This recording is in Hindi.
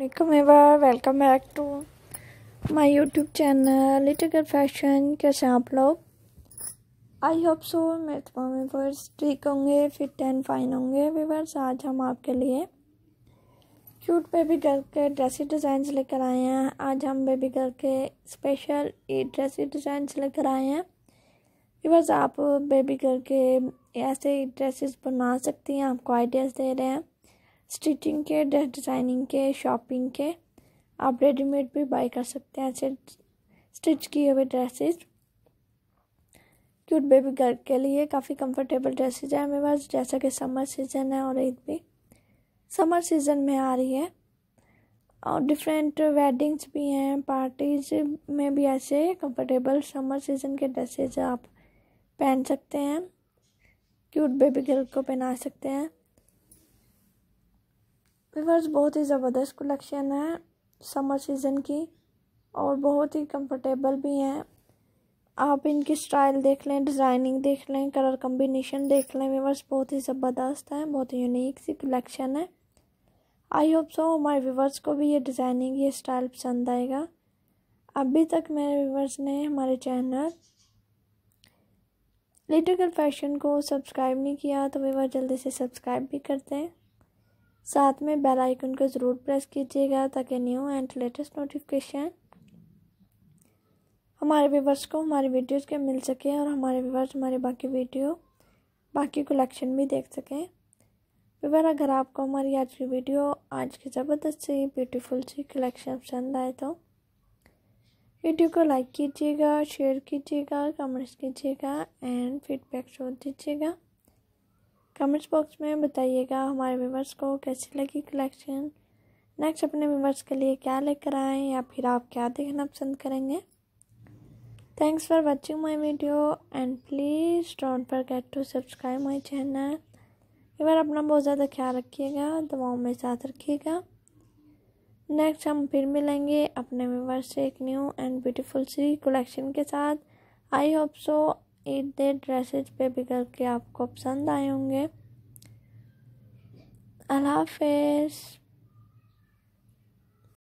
ever welcome back to my YouTube channel little girl fashion कैसे हैं आप लोग आई होप सो मेरे तमाम वीवर्स ठीक होंगे फिट एंड फाइन होंगे वीवर्स आज हम आपके लिए क्यूट बेबी गर्ल के ड्रेसी डिज़ाइंस लेकर आए हैं आज हम बेबी गर्ल के स्पेशल ये ड्रेसी डिज़ाइंस लेकर आए हैं वीवर्स आप बेबी गर्ल के ऐसे ड्रेसेस बना सकती हैं आपको आइडियाज़ दे रहे हैं स्टिचिंग के डिज़ाइनिंग के शॉपिंग के आप रेडीमेड भी बाई कर सकते हैं ऐसे स्टिच किए हुए ड्रेसेस क्यूट बेबी गर्ल के लिए काफ़ी कंफर्टेबल ड्रेसेज हैं मेरे पास जैसा कि समर सीज़न है और ईद भी समर सीज़न में आ रही है और डिफरेंट वेडिंग्स भी हैं पार्टीज में भी ऐसे कंफर्टेबल समर सीज़न के ड्रेसेज आप पहन सकते हैं क्यूट बेबी गर्ल को पहना सकते हैं वीवर्स बहुत ही ज़बरदस्त कलेक्शन है समर सीज़न की और बहुत ही कंफर्टेबल भी हैं आप इनकी स्टाइल देख लें डिज़ाइनिंग देख लें कलर कम्बिनेशन देख लें वीवर्स बहुत ही ज़बरदस्त हैं बहुत ही यूनिक सी कलेक्शन है आई होप सो हमारे व्यूवर्स को भी ये डिज़ाइनिंग ये स्टाइल पसंद आएगा अभी तक मेरे व्यूवर्स ने हमारे चैनल लिटिकल फैशन को सब्सक्राइब नहीं किया तो व्यूवर जल्दी से सब्सक्राइब भी करते हैं साथ में बेल आइकन को ज़रूर प्रेस कीजिएगा ताकि न्यू एंड लेटेस्ट नोटिफिकेशन हमारे व्यूवर्स को हमारे वीडियोस के मिल सके और हमारे व्यूवर्स हमारे बाकी वीडियो बाकी कलेक्शन भी देख सकें व्यूवर अगर आपको हमारी आज की वीडियो आज की ज़बरदस्त सी ब्यूटीफुल सी कलेक्शन पसंद आए तो वीडियो को लाइक कीजिएगा शेयर कीजिएगा कमेंट्स कीजिएगा एंड फीडबैक छोड़ दीजिएगा कमेंट्स बॉक्स में बताइएगा हमारे व्यूवर्स को कैसी लगी कलेक्शन नेक्स्ट अपने व्यूवर्स के लिए क्या लेकर आएँ या फिर आप क्या देखना पसंद करेंगे thanks for watching my video and please don't get to subscribe my channel एक बार अपना बहुत ज़्यादा ख्याल रखिएगा दवाओं में साथ रखिएगा नेक्स्ट हम फिर मिलेंगे अपने व्यूवर्स से एक न्यू एंड ब्यूटीफुल सी कलेक्शन के साथ I hope so at the dresses पे भी के आपको पसंद आए होंगे अल्लाह हाफिज़